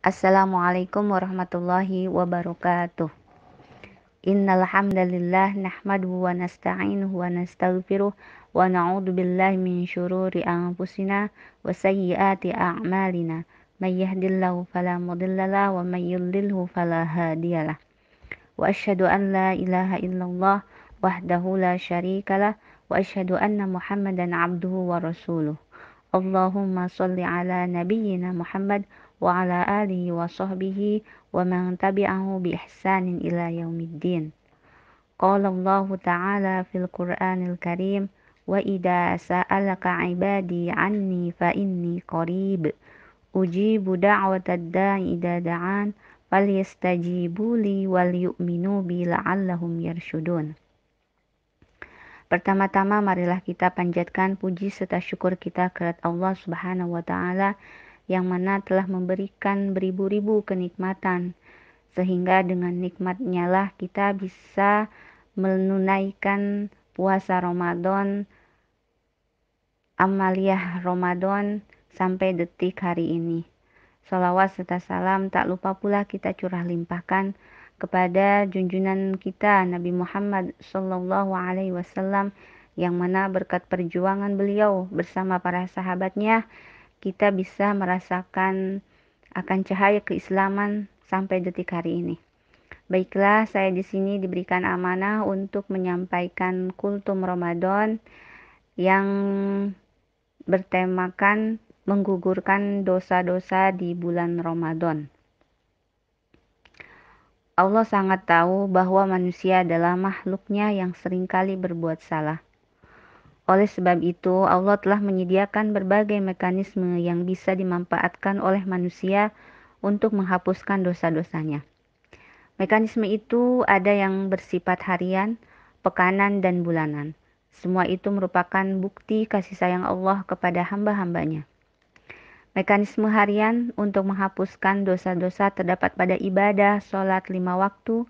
Assalamualaikum warahmatullahi wabarakatuh. Innal hamdalillah nahmaduhu wa nasta'inuhu wa nastaghfiruh wa na'udzu billahi min syururi anfusina wa sayyiati a'malina. May yahdihillahu fala mudhillalah wa may yudhlilhu fala hadiyalah. Wa asyhadu an la ilaha illallah wahdahu la syarikalah wa asyhadu anna Muhammadan 'abduhu wa rasuluh. Allahumma shalli ala nabiyyina Muhammad وعلى آله وصحبه ومن تبعه بإحسان إلى يوم الدين قال الله تعالى في القرآن الكريم وإذا سألك عبادي عني فإني قريب أجيب دعوة الداع إذا دعان فليستجيبوا لي وليؤمنوا بي لعلهم يرشدون Pertama-tama marilah kita panjatkan puji serta syukur kita kepada Allah Subhanahu wa taala yang mana telah memberikan beribu-ribu kenikmatan sehingga dengan nikmatnya lah kita bisa menunaikan puasa Ramadan amaliah Ramadan sampai detik hari ini. Salawat serta salam tak lupa pula kita curah limpahkan kepada junjungan kita Nabi Muhammad Shallallahu Alaihi Wasallam yang mana berkat perjuangan beliau bersama para sahabatnya kita bisa merasakan akan cahaya keislaman sampai detik hari ini. Baiklah, saya di sini diberikan amanah untuk menyampaikan kultum Ramadan yang bertemakan menggugurkan dosa-dosa di bulan Ramadan. Allah sangat tahu bahwa manusia adalah makhluknya yang seringkali berbuat salah. Oleh sebab itu, Allah telah menyediakan berbagai mekanisme yang bisa dimanfaatkan oleh manusia untuk menghapuskan dosa-dosanya. Mekanisme itu ada yang bersifat harian, pekanan, dan bulanan. Semua itu merupakan bukti kasih sayang Allah kepada hamba-hambanya. Mekanisme harian untuk menghapuskan dosa-dosa terdapat pada ibadah sholat lima waktu.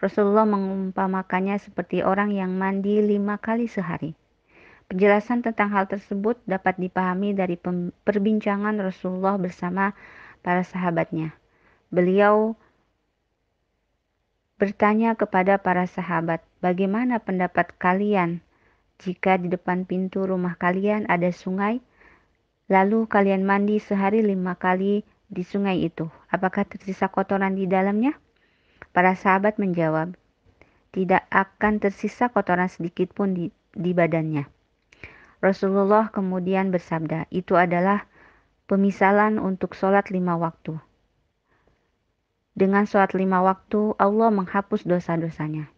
Rasulullah mengumpamakannya seperti orang yang mandi lima kali sehari. Penjelasan tentang hal tersebut dapat dipahami dari perbincangan Rasulullah bersama para sahabatnya. Beliau bertanya kepada para sahabat, "Bagaimana pendapat kalian jika di depan pintu rumah kalian ada sungai, lalu kalian mandi sehari lima kali di sungai itu? Apakah tersisa kotoran di dalamnya?" Para sahabat menjawab, "Tidak akan tersisa kotoran sedikit pun di, di badannya." Rasulullah kemudian bersabda, itu adalah pemisalan untuk sholat lima waktu. Dengan sholat lima waktu, Allah menghapus dosa-dosanya.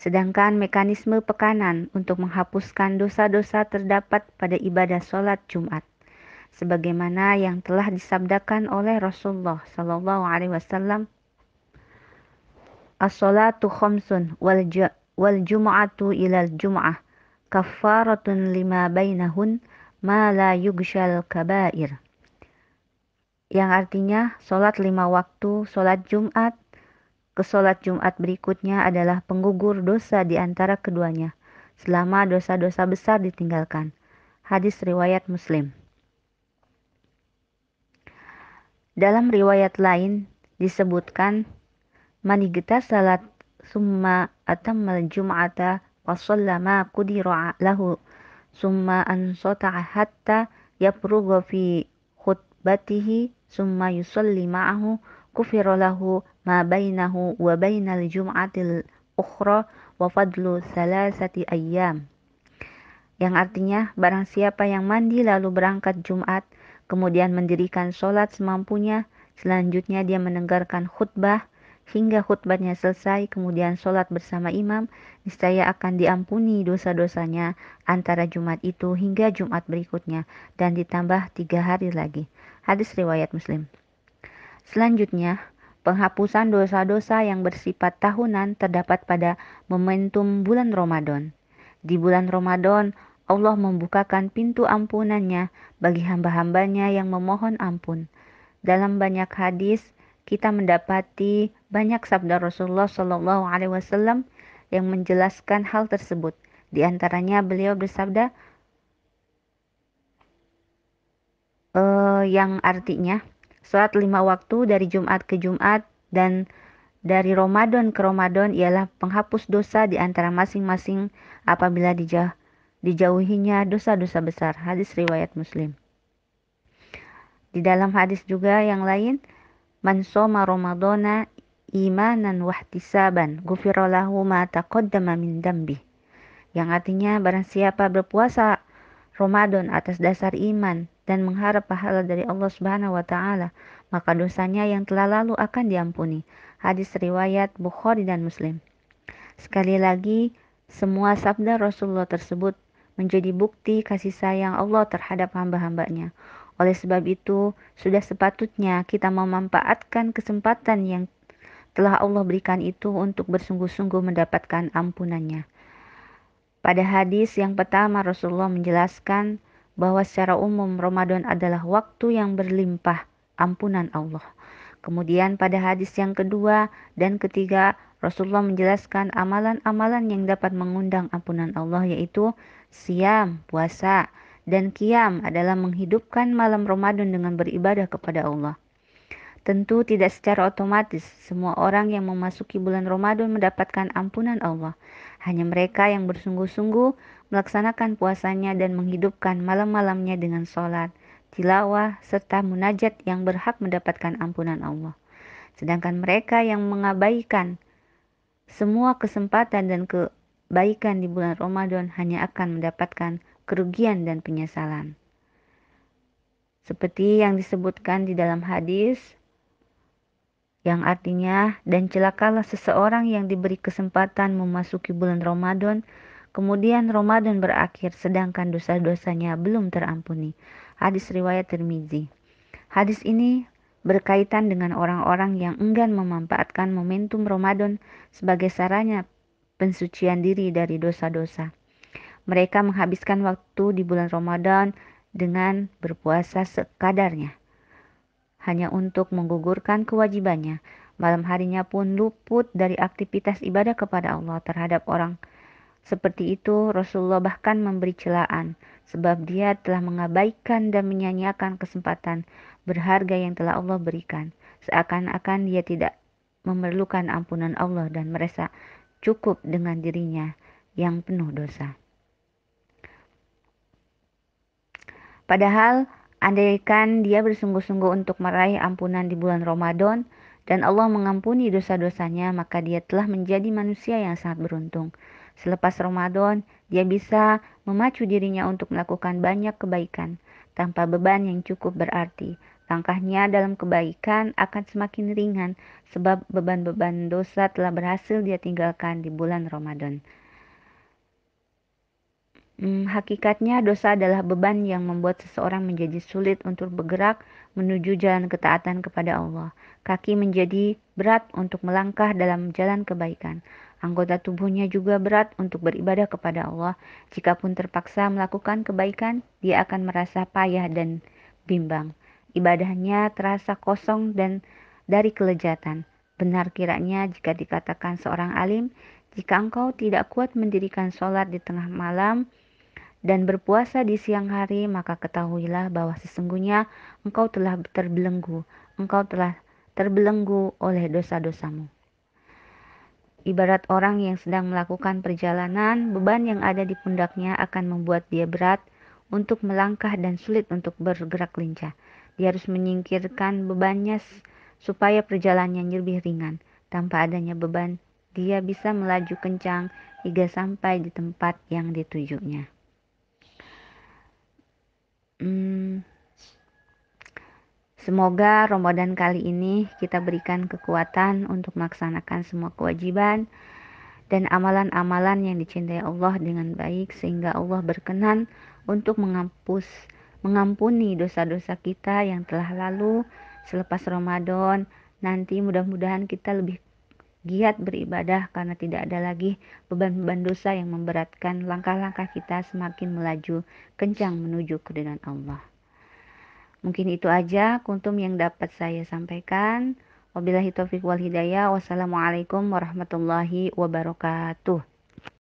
Sedangkan mekanisme pekanan untuk menghapuskan dosa-dosa terdapat pada ibadah sholat Jumat, sebagaimana yang telah disabdakan oleh Rasulullah Shallallahu Alaihi Wasallam. As-salatu khamsun wal, wal jum'atu ilal jum'ah kafaratun lima bainahun ma la yugshal kabair. Yang artinya, solat lima waktu, solat Jumat, ke solat Jumat berikutnya adalah penggugur dosa di antara keduanya, selama dosa-dosa besar ditinggalkan. Hadis riwayat Muslim. Dalam riwayat lain disebutkan, manigeta salat summa atam jum'ata وصلى ما قدر له ثم أنصت حتى يبرغ في خطبته ثم يصلي معه كفر له ما بينه وبين الجمعة الأخرى وفضل ثلاثة أيام yang artinya barang siapa yang mandi lalu berangkat Jumat kemudian mendirikan sholat semampunya selanjutnya dia mendengarkan khutbah hingga khutbahnya selesai kemudian sholat bersama imam, niscaya akan diampuni dosa-dosanya antara Jumat itu hingga Jumat berikutnya dan ditambah tiga hari lagi. Hadis riwayat Muslim. Selanjutnya, penghapusan dosa-dosa yang bersifat tahunan terdapat pada momentum bulan Ramadan. Di bulan Ramadan, Allah membukakan pintu ampunannya bagi hamba-hambanya yang memohon ampun. Dalam banyak hadis, kita mendapati banyak sabda Rasulullah Shallallahu Alaihi Wasallam yang menjelaskan hal tersebut. Di antaranya beliau bersabda e, yang artinya sholat lima waktu dari Jumat ke Jumat dan dari Ramadan ke Ramadan ialah penghapus dosa di antara masing-masing apabila dijauh, dijauhinya dosa-dosa besar. Hadis riwayat Muslim. Di dalam hadis juga yang lain, Man soma Ramadana imanan wahtisaban gufirolahu ma taqaddama min dambih. Yang artinya barang siapa berpuasa Ramadan atas dasar iman dan mengharap pahala dari Allah Subhanahu wa taala, maka dosanya yang telah lalu akan diampuni. Hadis riwayat Bukhari dan Muslim. Sekali lagi, semua sabda Rasulullah tersebut menjadi bukti kasih sayang Allah terhadap hamba-hambanya. Oleh sebab itu, sudah sepatutnya kita memanfaatkan kesempatan yang telah Allah berikan itu untuk bersungguh-sungguh mendapatkan ampunannya. Pada hadis yang pertama Rasulullah menjelaskan bahwa secara umum Ramadan adalah waktu yang berlimpah ampunan Allah. Kemudian pada hadis yang kedua dan ketiga Rasulullah menjelaskan amalan-amalan yang dapat mengundang ampunan Allah yaitu siam, puasa, dan kiam adalah menghidupkan malam Ramadan dengan beribadah kepada Allah. Tentu tidak secara otomatis semua orang yang memasuki bulan Ramadan mendapatkan ampunan Allah. Hanya mereka yang bersungguh-sungguh melaksanakan puasanya dan menghidupkan malam-malamnya dengan sholat, tilawah, serta munajat yang berhak mendapatkan ampunan Allah. Sedangkan mereka yang mengabaikan semua kesempatan dan kebaikan di bulan Ramadan hanya akan mendapatkan kerugian dan penyesalan. Seperti yang disebutkan di dalam hadis, yang artinya dan celakalah seseorang yang diberi kesempatan memasuki bulan Ramadan, kemudian Ramadan berakhir sedangkan dosa-dosanya belum terampuni. Hadis riwayat Tirmizi. Hadis ini berkaitan dengan orang-orang yang enggan memanfaatkan momentum Ramadan sebagai sarana pensucian diri dari dosa-dosa. Mereka menghabiskan waktu di bulan Ramadan dengan berpuasa sekadarnya, hanya untuk menggugurkan kewajibannya. Malam harinya pun luput dari aktivitas ibadah kepada Allah terhadap orang seperti itu, Rasulullah bahkan memberi celaan, sebab dia telah mengabaikan dan menyanyiakan kesempatan berharga yang telah Allah berikan. Seakan-akan dia tidak memerlukan ampunan Allah dan merasa cukup dengan dirinya yang penuh dosa. Padahal, andaikan dia bersungguh-sungguh untuk meraih ampunan di bulan Ramadan dan Allah mengampuni dosa-dosanya, maka dia telah menjadi manusia yang sangat beruntung. Selepas Ramadan, dia bisa memacu dirinya untuk melakukan banyak kebaikan tanpa beban yang cukup berarti. Langkahnya dalam kebaikan akan semakin ringan sebab beban-beban dosa telah berhasil dia tinggalkan di bulan Ramadan. Hmm, hakikatnya dosa adalah beban yang membuat seseorang menjadi sulit untuk bergerak menuju jalan ketaatan kepada Allah. Kaki menjadi berat untuk melangkah dalam jalan kebaikan. Anggota tubuhnya juga berat untuk beribadah kepada Allah. Jikapun terpaksa melakukan kebaikan, dia akan merasa payah dan bimbang. Ibadahnya terasa kosong dan dari kelejatan. Benar kiranya jika dikatakan seorang alim, jika engkau tidak kuat mendirikan sholat di tengah malam dan berpuasa di siang hari, maka ketahuilah bahwa sesungguhnya engkau telah terbelenggu, engkau telah terbelenggu oleh dosa-dosamu. Ibarat orang yang sedang melakukan perjalanan, beban yang ada di pundaknya akan membuat dia berat untuk melangkah dan sulit untuk bergerak lincah. Dia harus menyingkirkan bebannya supaya perjalanannya lebih ringan tanpa adanya beban dia bisa melaju kencang hingga sampai di tempat yang ditujunya. Hmm, semoga Ramadan kali ini kita berikan kekuatan untuk melaksanakan semua kewajiban dan amalan-amalan yang dicintai Allah dengan baik sehingga Allah berkenan untuk mengampus mengampuni dosa-dosa kita yang telah lalu selepas Ramadan nanti mudah-mudahan kita lebih giat beribadah karena tidak ada lagi beban-beban dosa yang memberatkan langkah-langkah kita semakin melaju kencang menuju keridhaan Allah. Mungkin itu aja kuntum yang dapat saya sampaikan. Wabillahi taufiq wal hidayah. Wassalamualaikum warahmatullahi wabarakatuh.